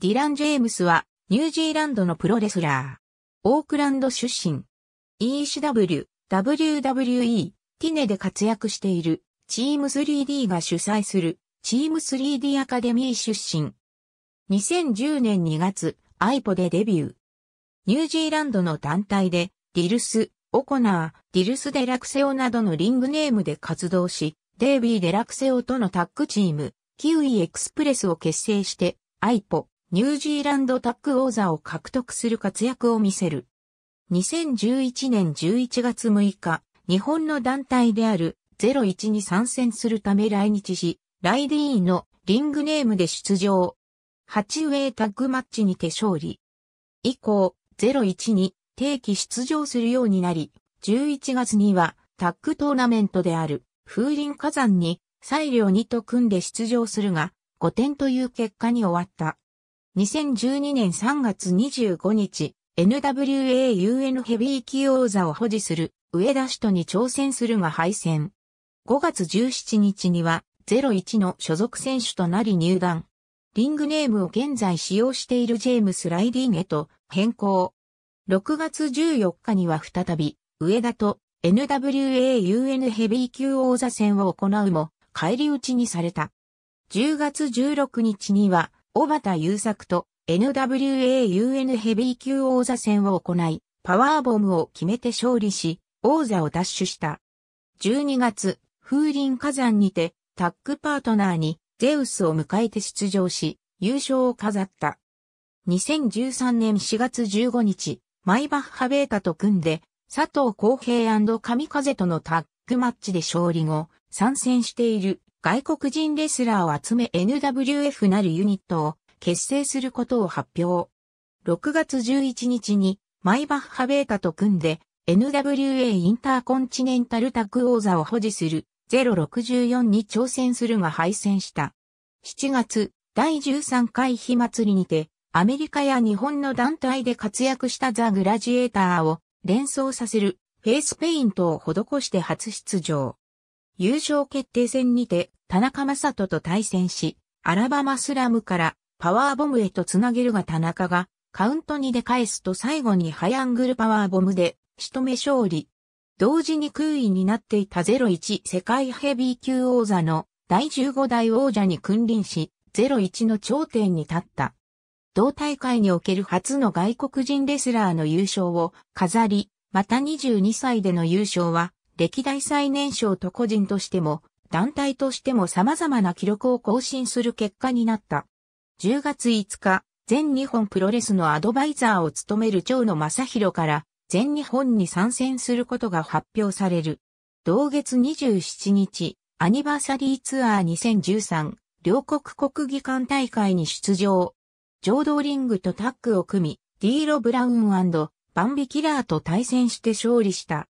ディラン・ジェームスは、ニュージーランドのプロレスラー。オークランド出身。ECW、WWE、ティネで活躍している、チーム 3D が主催する、チーム 3D アカデミー出身。2010年2月、アイポでデビュー。ニュージーランドの団体で、ディルス、オコナー、ディルス・デラクセオなどのリングネームで活動し、デイビー・デラクセオとのタッグチーム、キウイ・エクスプレスを結成して、アイポ、ニュージーランドタッグ王座を獲得する活躍を見せる。2011年11月6日、日本の団体である01に参戦するため来日し、ライディーンのリングネームで出場。8ウェイタッグマッチにて勝利。以降、01に定期出場するようになり、11月にはタッグトーナメントである風林火山に裁量2と組んで出場するが、5点という結果に終わった。2012年3月25日、NWA-UN ヘビー級王座を保持する上田氏とに挑戦するが敗戦。5月17日には01の所属選手となり入団。リングネームを現在使用しているジェームス・ライディンへと変更。6月14日には再び、上田と NWA-UN ヘビー級王座戦を行うも、返り討ちにされた。10月16日には、小畑優作と NWA-UN ヘビー級王座戦を行い、パワーボムを決めて勝利し、王座を奪取した。12月、風林火山にて、タッグパートナーに、ゼウスを迎えて出場し、優勝を飾った。2013年4月15日、マイバッハベータと組んで、佐藤光平神風とのタッグマッチで勝利後、参戦している。外国人レスラーを集め NWF なるユニットを結成することを発表。6月11日にマイバッハベータと組んで NWA インターコンチネンタルタク王座を保持する064に挑戦するが敗戦した。7月第13回火祭りにてアメリカや日本の団体で活躍したザ・グラジエーターを連想させるフェイスペイントを施して初出場。優勝決定戦にて田中正人と対戦し、アラバマスラムからパワーボムへとつなげるが田中がカウント2で返すと最後にハイアングルパワーボムで仕留め勝利。同時に空位になっていた01世界ヘビー級王座の第15代王者に君臨し、01の頂点に立った。同大会における初の外国人レスラーの優勝を飾り、また22歳での優勝は歴代最年少と個人としても、団体としても様々な記録を更新する結果になった。10月5日、全日本プロレスのアドバイザーを務める長野正宏から全日本に参戦することが発表される。同月27日、アニバーサリーツアー2013両国国技館大会に出場。浄土リングとタッグを組み、ディーロ・ブラウンバンビ・キラーと対戦して勝利した。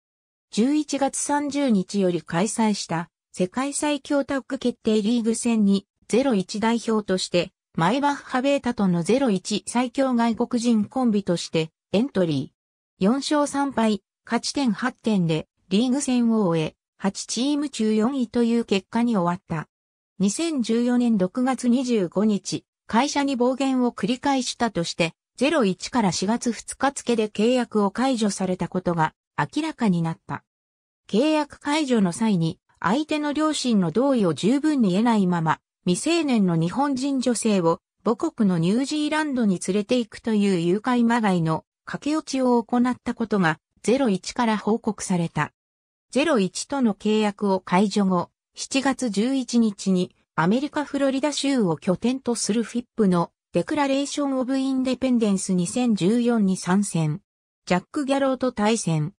11月30日より開催した世界最強タッグ決定リーグ戦に01代表としてマイバッハベータとの01最強外国人コンビとしてエントリー。4勝3敗、勝ち点8点でリーグ戦を終え、8チーム中4位という結果に終わった。2014年6月25日、会社に暴言を繰り返したとして、01から4月2日付で契約を解除されたことが明らかになった。契約解除の際に相手の両親の同意を十分に得ないまま未成年の日本人女性を母国のニュージーランドに連れて行くという誘拐まがいの駆け落ちを行ったことが01から報告された。01との契約を解除後、7月11日にアメリカフロリダ州を拠点とするフィップのデクラレーション・オブ・インデペンデンス2014に参戦。ジャック・ギャローと対戦。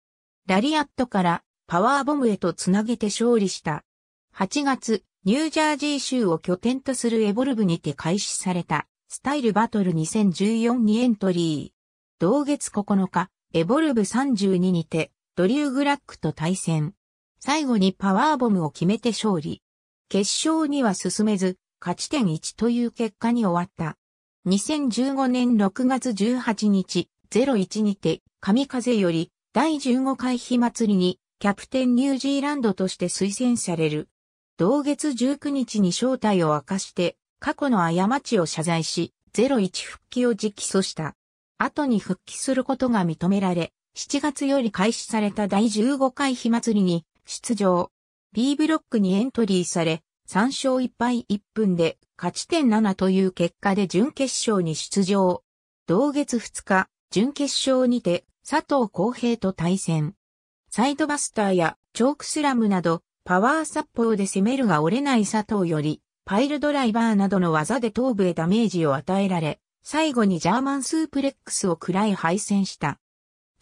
ラリアットからパワーボムへとつなげて勝利した。8月、ニュージャージー州を拠点とするエボルブにて開始された、スタイルバトル2014にエントリー。同月9日、エボルブ32にて、ドリュー・グラックと対戦。最後にパワーボムを決めて勝利。決勝には進めず、勝ち点1という結果に終わった。2015年6月18日、01にて、神風より、第15回火祭りに、キャプテンニュージーランドとして推薦される。同月19日に正体を明かして、過去の過ちを謝罪し、01復帰を直訴した。後に復帰することが認められ、7月より開始された第15回火祭りに出場。B ブロックにエントリーされ、3勝1敗1分で勝ち点7という結果で準決勝に出場。同月2日、準決勝にて佐藤浩平と対戦。サイドバスターやチョークスラムなど、パワー殺法で攻めるが折れない佐藤より、パイルドライバーなどの技で頭部へダメージを与えられ、最後にジャーマンスープレックスを喰らい敗戦した。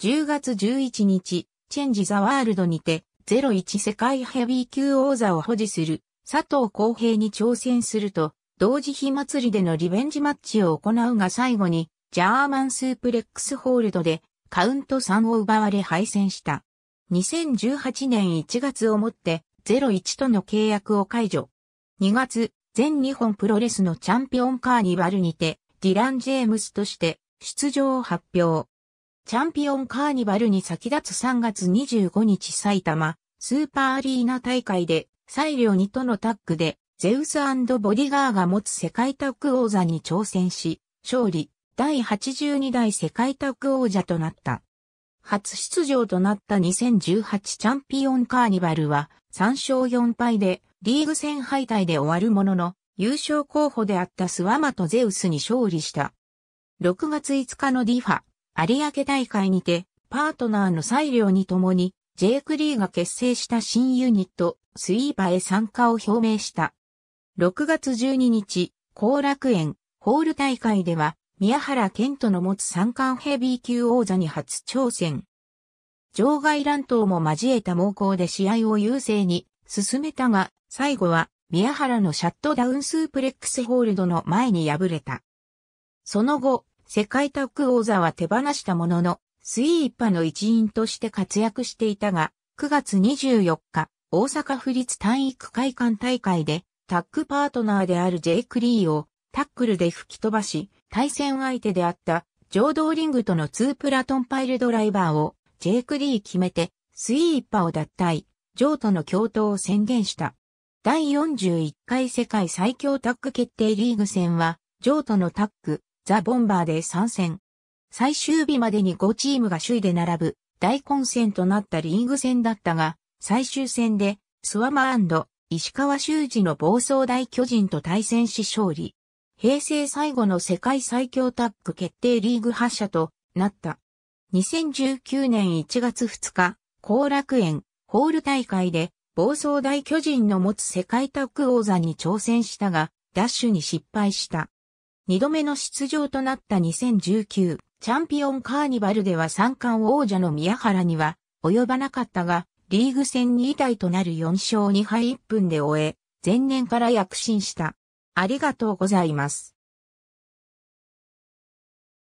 10月11日、チェンジ・ザ・ワールドにて、01世界ヘビー級王座を保持する佐藤浩平に挑戦すると、同時日祭りでのリベンジマッチを行うが最後に、ジャーマンスープレックスホールドでカウント3を奪われ敗戦した。2018年1月をもって01との契約を解除。2月、全日本プロレスのチャンピオンカーニバルにて、ディラン・ジェームスとして出場を発表。チャンピオンカーニバルに先立つ3月25日埼玉、スーパーアリーナ大会で、リョ2とのタッグで、ゼウスボディガーが持つ世界タッグ王座に挑戦し、勝利。第82代世界タッグ王者となった。初出場となった2018チャンピオンカーニバルは3勝4敗でリーグ戦敗退で終わるものの優勝候補であったスワマとゼウスに勝利した。6月5日のディファ、有明大会にてパートナーの裁量にともにジェイク・リーが結成した新ユニットスイーバへ参加を表明した。6月12日後楽園ホール大会では宮原健人の持つ三冠ヘビー級王座に初挑戦。場外乱闘も交えた猛攻で試合を優勢に進めたが、最後は宮原のシャットダウンスープレックスホールドの前に敗れた。その後、世界タッグ王座は手放したものの、スイーパの一員として活躍していたが、9月24日、大阪府立体育会館大会で、タッグパートナーであるジェイク・リーをタックルで吹き飛ばし、対戦相手であったジョードリングとの2プラトンパイルドライバーをジェイク・リー決めてスイーパーを脱退、ジョーとの共闘を宣言した。第41回世界最強タック決定リーグ戦は、ジョートのタック、ザ・ボンバーで参戦。最終日までに5チームが首位で並ぶ大混戦となったリーグ戦だったが、最終戦でスワマ石川修司の暴走大巨人と対戦し勝利。平成最後の世界最強タッグ決定リーグ発射となった。2019年1月2日、後楽園、ホール大会で、暴走大巨人の持つ世界タッグ王座に挑戦したが、ダッシュに失敗した。二度目の出場となった2019チャンピオンカーニバルでは三冠王者の宮原には及ばなかったが、リーグ戦2位台となる4勝2敗1分で終え、前年から躍進した。ありがとうございます。